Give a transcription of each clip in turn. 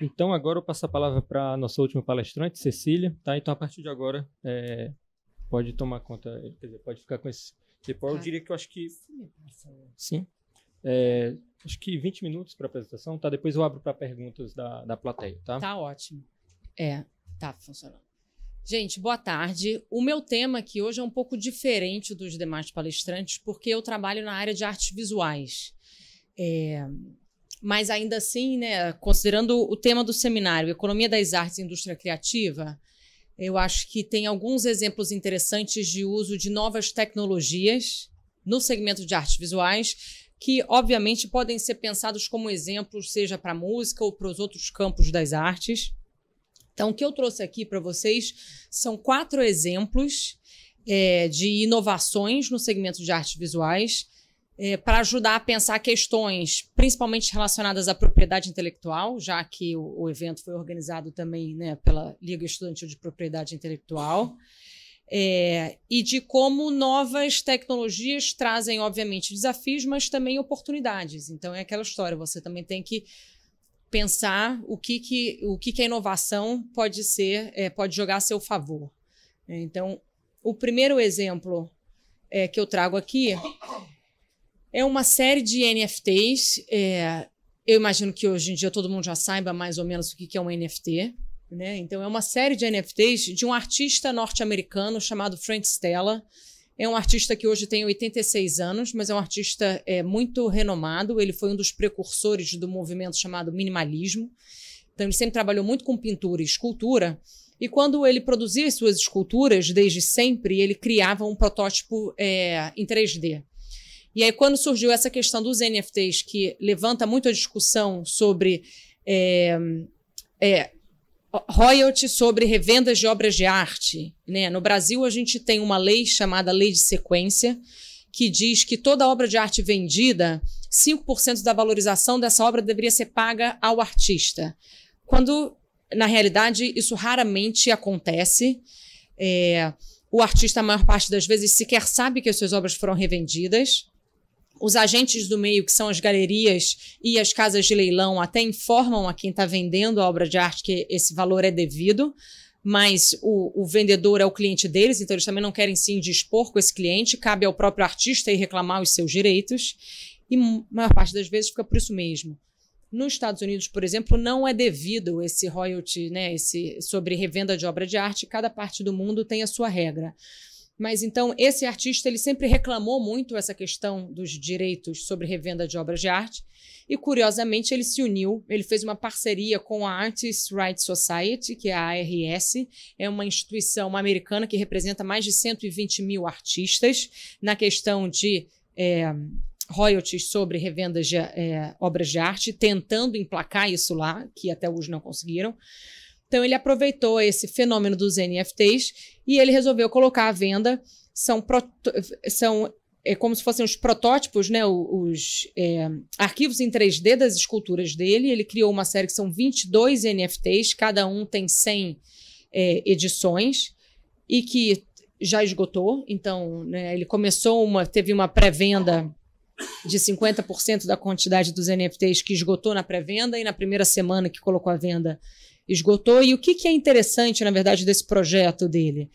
Então, agora eu passo a palavra para a nossa última palestrante, Cecília. Tá? Então, a partir de agora, é, pode tomar conta, quer dizer, pode ficar com esse Depois Eu tá. diria que eu acho que. Sim. É, acho que 20 minutos para a apresentação, tá? Depois eu abro para perguntas da, da plateia, tá? Tá ótimo. É, tá funcionando. Gente, boa tarde. O meu tema aqui hoje é um pouco diferente dos demais palestrantes, porque eu trabalho na área de artes visuais. É, mas ainda assim, né, considerando o tema do seminário, Economia das Artes e Indústria Criativa, eu acho que tem alguns exemplos interessantes de uso de novas tecnologias no segmento de artes visuais, que obviamente podem ser pensados como exemplos, seja para música ou para os outros campos das artes. Então, o que eu trouxe aqui para vocês são quatro exemplos é, de inovações no segmento de artes visuais é, para ajudar a pensar questões, principalmente relacionadas à propriedade intelectual, já que o, o evento foi organizado também né, pela Liga Estudantil de Propriedade Intelectual. É, e de como novas tecnologias trazem, obviamente, desafios, mas também oportunidades. Então, é aquela história, você também tem que pensar o que, que, o que, que a inovação pode ser, é, pode jogar a seu favor. Então, o primeiro exemplo é, que eu trago aqui é uma série de NFTs. É, eu imagino que hoje em dia todo mundo já saiba mais ou menos o que é um NFT. Né? Então, é uma série de NFTs de um artista norte-americano chamado Frank Stella. É um artista que hoje tem 86 anos, mas é um artista é, muito renomado. Ele foi um dos precursores do movimento chamado minimalismo. Então, ele sempre trabalhou muito com pintura e escultura. E quando ele produzia suas esculturas, desde sempre, ele criava um protótipo é, em 3D. E aí, quando surgiu essa questão dos NFTs, que levanta muito a discussão sobre é, é, royalty sobre revendas de obras de arte. Né? No Brasil, a gente tem uma lei chamada Lei de Sequência, que diz que toda obra de arte vendida, 5% da valorização dessa obra deveria ser paga ao artista. Quando, na realidade, isso raramente acontece. É, o artista, a maior parte das vezes, sequer sabe que as suas obras foram revendidas os agentes do meio, que são as galerias e as casas de leilão, até informam a quem está vendendo a obra de arte que esse valor é devido, mas o, o, vendedor é o cliente deles, então eles também não querem se indispor com esse cliente, cabe ao próprio artista ir reclamar os seus direitos, e a maior parte das vezes fica por isso mesmo. Nos Estados Unidos, por exemplo, não é devido esse royalty, né, esse sobre revenda de obra de arte, cada parte do mundo tem a sua regra. Mas então esse artista ele sempre reclamou muito essa questão dos direitos sobre revenda de obras de arte e curiosamente ele se uniu, ele fez uma parceria com a Artists Rights Society, que é a ARS, é uma instituição americana que representa mais de 120 mil artistas na questão de é, royalties sobre revendas de é, obras de arte, tentando emplacar isso lá, que até hoje não conseguiram. Então ele aproveitou esse fenômeno dos NFTs e ele resolveu colocar à venda. São, são é como se fossem os protótipos, né? Os, é, arquivos em 3D das esculturas dele. Ele criou uma série que são 22 NFTs, cada um tem 100 é, edições e que já esgotou. Então, né, ele começou uma, teve uma pré-venda de 50% da quantidade dos NFTs que esgotou na pré-venda e na primeira semana que colocou à venda esgotou. E o que, que é interessante, na verdade, desse projeto dele?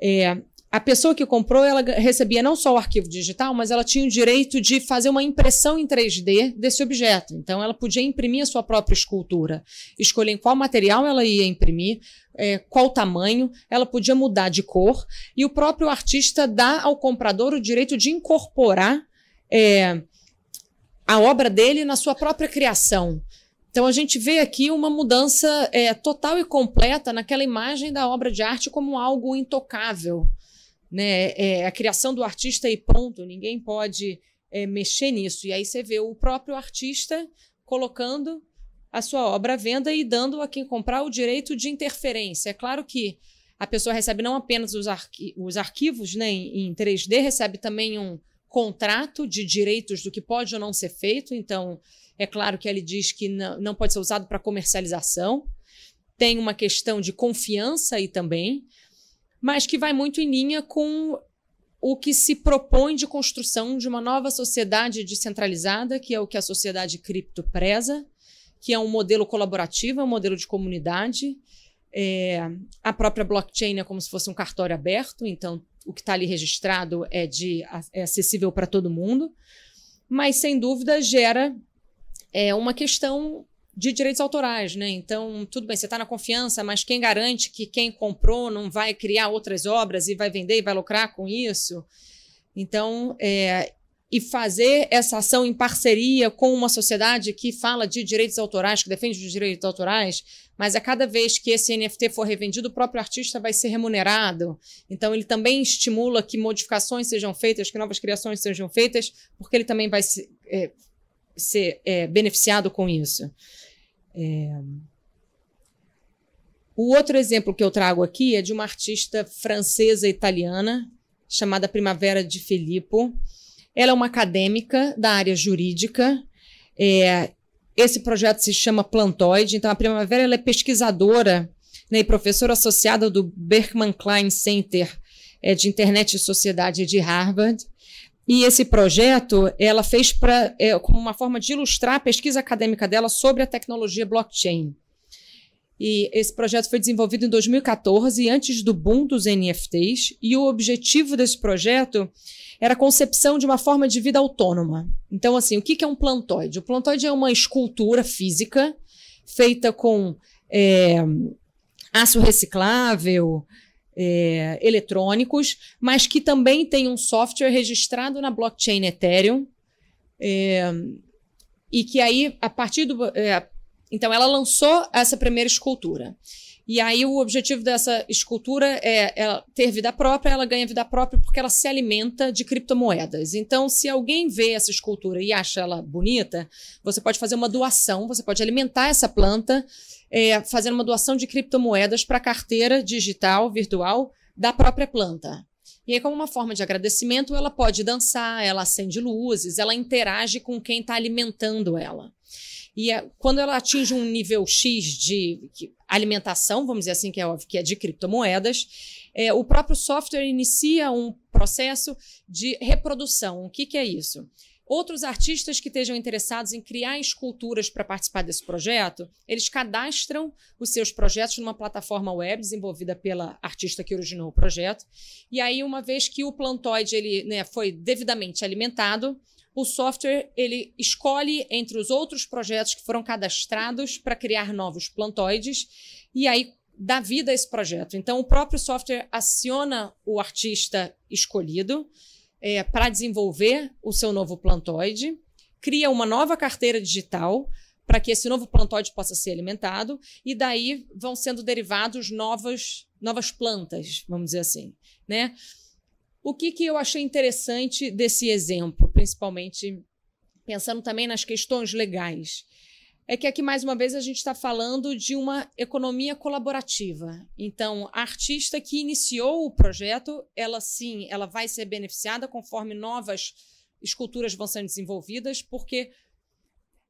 É, a pessoa que comprou, ela recebia não só o arquivo digital, mas ela tinha o direito de fazer uma impressão em 3D desse objeto. Então, ela podia imprimir a sua própria escultura, escolher em qual material ela ia imprimir, é, qual tamanho, ela podia mudar de cor, e o próprio artista dá ao comprador o direito de incorporar é, a obra dele na sua própria criação. Então a gente vê aqui uma mudança é, total e completa naquela imagem da obra de arte como algo intocável. Né? É, a criação do artista e ponto, ninguém pode é, mexer nisso. E aí você vê o próprio artista colocando a sua obra à venda e dando a quem comprar o direito de interferência. É claro que a pessoa recebe não apenas os, arqui os arquivos né, em, em 3D, recebe também um contrato de direitos do que pode ou não ser feito. Então, é claro que ele diz que não, não pode ser usado para comercialização. Tem uma questão de confiança aí também, mas que vai muito em linha com o que se propõe de construção de uma nova sociedade descentralizada, que é o que a sociedade cripto preza, que é um modelo colaborativo, é um modelo de comunidade. É, a própria blockchain é como se fosse um cartório aberto, então o que está ali registrado é, de, é acessível para todo mundo, mas sem dúvida gera é, uma questão de direitos autorais, né? Então, tudo bem, você está na confiança, mas quem garante que quem comprou não vai criar outras obras e vai vender e vai lucrar com isso? Então, é, e fazer essa ação em parceria com uma sociedade que fala de direitos autorais, que defende os direitos autorais, mas a cada vez que esse NFT for revendido, o próprio artista vai ser remunerado. Então, ele também estimula que modificações sejam feitas, que novas criações sejam feitas, porque ele também vai se, é, ser é, beneficiado com isso. É... O outro exemplo que eu trago aqui é de uma artista francesa italiana chamada Primavera de Filippo ela é uma acadêmica da área jurídica. É, esse projeto se chama Plantoide. Então, a Primavera ela é pesquisadora né, e professora associada do Berkman Klein Center é, de Internet e Sociedade de Harvard. E esse projeto ela fez pra, é, como uma forma de ilustrar a pesquisa acadêmica dela sobre a tecnologia blockchain. E esse projeto foi desenvolvido em 2014, antes do boom dos NFTs, e o objetivo desse projeto era a concepção de uma forma de vida autônoma. Então, assim, o que é um plantoide? O plantoide é uma escultura física feita com é, aço reciclável, é, eletrônicos, mas que também tem um software registrado na blockchain Ethereum. É, e que aí, a partir do. É, então, ela lançou essa primeira escultura. E aí, o objetivo dessa escultura é, é ter vida própria, ela ganha vida própria porque ela se alimenta de criptomoedas. Então, se alguém vê essa escultura e acha ela bonita, você pode fazer uma doação, você pode alimentar essa planta, é, fazendo uma doação de criptomoedas para a carteira digital, virtual, da própria planta. E aí, como uma forma de agradecimento, ela pode dançar, ela acende luzes, ela interage com quem está alimentando ela. E a, é, quando ela atinge um nível X de alimentação, vamos dizer assim, que é óbvio que é de criptomoedas, é, o próprio software inicia um processo de reprodução. O que, que é isso? Outros artistas que estejam interessados em criar esculturas para participar desse projeto, eles cadastram os seus projetos numa plataforma web desenvolvida pela artista que originou o projeto. E aí, uma vez que o plantoide ele, né, foi devidamente alimentado, o software ele escolhe entre os outros projetos que foram cadastrados para criar novos plantoides e aí dá vida a esse projeto. Então, o próprio software aciona o artista escolhido é, para desenvolver o seu novo plantoide, cria uma nova carteira digital para que esse novo plantoide possa ser alimentado e daí vão sendo derivados novas novas plantas, vamos dizer assim, né? O que, que eu achei interessante desse exemplo, principalmente pensando também nas questões legais? É que aqui, mais uma vez, a gente está falando de uma economia colaborativa. Então, a artista que iniciou o projeto, ela sim, ela vai ser beneficiada conforme novas esculturas vão sendo desenvolvidas, porque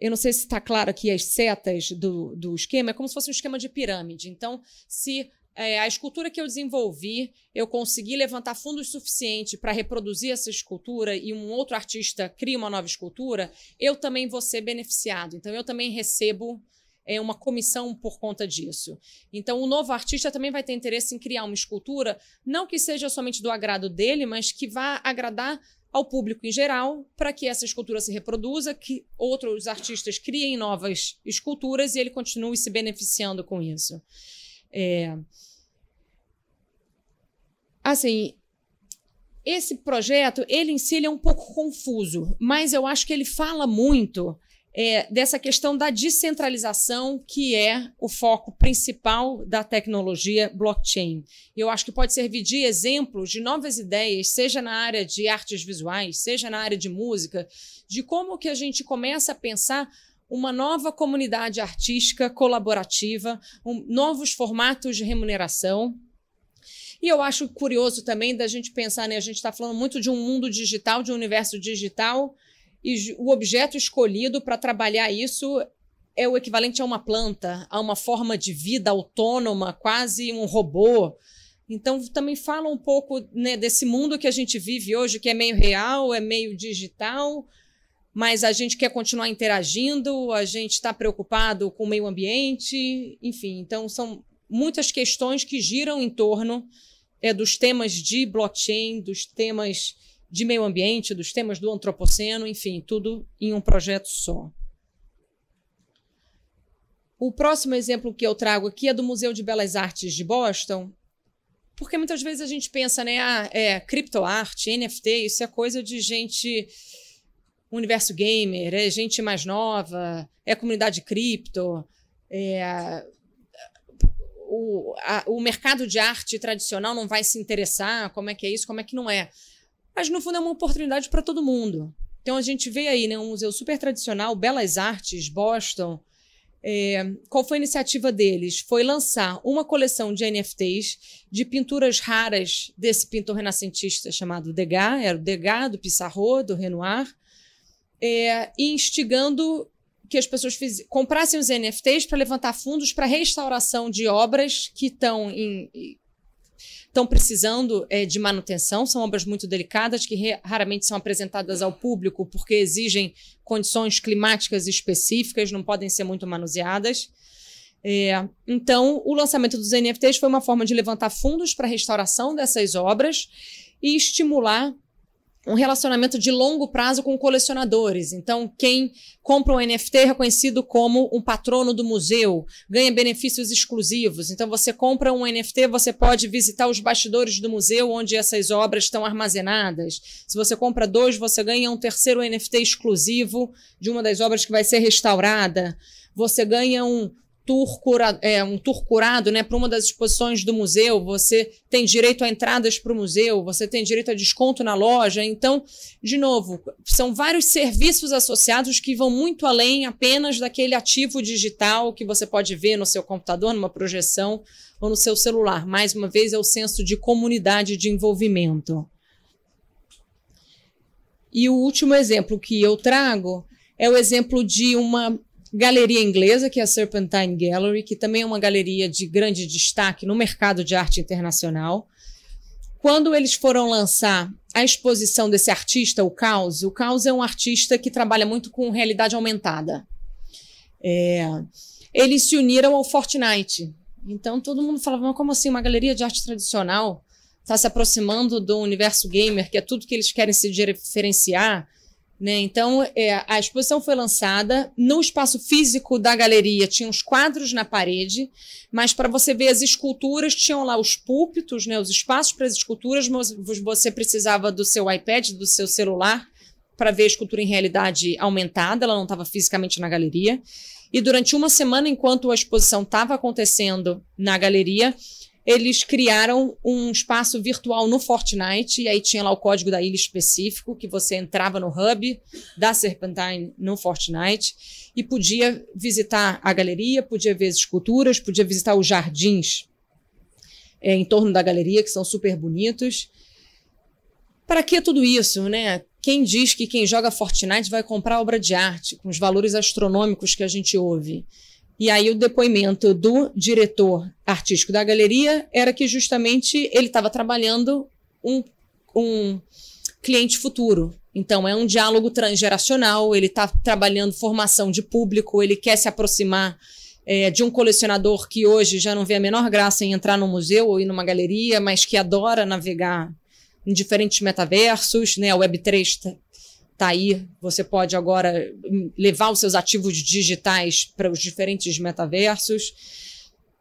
eu não sei se está claro aqui as setas do, do esquema, é como se fosse um esquema de pirâmide. Então, se é, a escultura que eu desenvolvi, eu consegui levantar fundos suficiente para reproduzir essa escultura e um outro artista cria uma nova escultura, eu também vou ser beneficiado. Então, eu também recebo é, uma comissão por conta disso. Então, o novo artista também vai ter interesse em criar uma escultura, não que seja somente do agrado dele, mas que vá agradar ao público em geral, para que essa escultura se reproduza, que outros artistas criem novas esculturas e ele continue se beneficiando com isso. É... Assim, esse projeto, ele em si ele é um pouco confuso, mas eu acho que ele fala muito é, dessa questão da descentralização, que é o foco principal da tecnologia blockchain. Eu acho que pode servir de exemplo de novas ideias, seja na área de artes visuais, seja na área de música, de como que a gente começa a pensar uma nova comunidade artística colaborativa, um, novos formatos de remuneração. E eu acho curioso também da gente pensar, né? A gente está falando muito de um mundo digital, de um universo digital, e o objeto escolhido para trabalhar isso é o equivalente a uma planta, a uma forma de vida autônoma, quase um robô. Então, também fala um pouco né, desse mundo que a gente vive hoje, que é meio real, é meio digital, mas a gente quer continuar interagindo, a gente está preocupado com o meio ambiente, enfim. Então, são muitas questões que giram em torno é, dos temas de blockchain, dos temas de meio ambiente, dos temas do antropoceno, enfim, tudo em um projeto só. O próximo exemplo que eu trago aqui é do Museu de Belas Artes de Boston, porque muitas vezes a gente pensa, né, ah, é criptoarte, NFT, isso é coisa de gente universo gamer, é gente mais nova, é comunidade cripto, é, o, a, o mercado de arte tradicional não vai se interessar, como é que é isso, como é que não é. Mas, no fundo, é uma oportunidade para todo mundo. Então, a gente vê aí né, um museu super tradicional, Belas Artes, Boston. É, qual foi a iniciativa deles? Foi lançar uma coleção de NFTs de pinturas raras desse pintor renascentista chamado Degas, era o Degas, do Pissarro, do Renoir, é, e instigando que as pessoas fiz... comprassem os NFTs para levantar fundos para restauração de obras que estão estão precisando é, de manutenção, são obras muito delicadas que raramente são apresentadas ao público porque exigem condições climáticas específicas, não podem ser muito manuseadas. É, então, o lançamento dos NFTs foi uma forma de levantar fundos para a restauração dessas obras e estimular um relacionamento de longo prazo com colecionadores. Então, quem compra um NFT é reconhecido como um patrono do museu, ganha benefícios exclusivos. Então, você compra um NFT, você pode visitar os bastidores do museu onde essas obras estão armazenadas. Se você compra dois, você ganha um terceiro NFT exclusivo de uma das obras que vai ser restaurada. Você ganha um, tour, cura, é, um tour curado né, para uma das exposições do museu, você tem direito a entradas para o museu, você tem direito a desconto na loja. Então, de novo, são vários serviços associados que vão muito além apenas daquele ativo digital que você pode ver no seu computador, numa projeção ou no seu celular. Mais uma vez, é o senso de comunidade de envolvimento. E o último exemplo que eu trago é o exemplo de uma galeria inglesa, que é a Serpentine Gallery, que também é uma galeria de grande destaque no mercado de arte internacional. Quando eles foram lançar a exposição desse artista, o Caos, o Caos é um artista que trabalha muito com realidade aumentada. É, eles se uniram ao Fortnite. Então todo mundo falava, mas como assim? Uma galeria de arte tradicional está se aproximando do universo gamer, que é tudo que eles querem se diferenciar né? Então, é, a exposição foi lançada no espaço físico da galeria, tinha os quadros na parede, mas para você ver as esculturas, tinham lá os púlpitos, né, os espaços para as esculturas, mas você precisava do seu iPad, do seu celular, para ver a escultura em realidade aumentada, ela não estava fisicamente na galeria. E durante uma semana, enquanto a exposição estava acontecendo na galeria, eles criaram um espaço virtual no Fortnite, e aí tinha lá o código da ilha específico, que você entrava no hub da Serpentine no Fortnite e podia visitar a galeria, podia ver as esculturas, podia visitar os jardins é, em torno da galeria, que são super bonitos. Para que tudo isso, né? Quem diz que quem joga Fortnite vai comprar obra de arte com os valores astronômicos que a gente ouve? E aí o depoimento do diretor artístico da galeria era que justamente ele estava trabalhando um, um cliente futuro. Então é um diálogo transgeracional, ele está trabalhando formação de público, ele quer se aproximar é, de um colecionador que hoje já não vê a menor graça em entrar num museu ou ir numa galeria, mas que adora navegar em diferentes metaversos, né? A Web3 Está aí, você pode agora hum, levar os seus ativos digitais para os diferentes metaversos.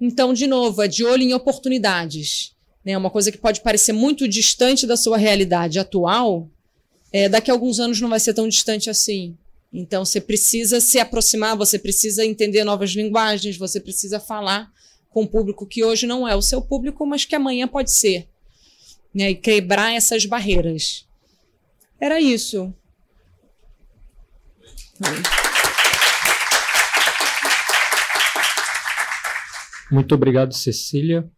Então, de novo, é de olho em oportunidades. Né? Uma coisa que pode parecer muito distante da sua realidade atual, é, daqui a alguns anos não vai ser tão distante assim. Então, você precisa se aproximar, você precisa entender novas linguagens, você precisa falar com o público que hoje não é o seu público, mas que amanhã pode ser. Né? E quebrar essas barreiras. Era isso. Muito obrigado, Cecília.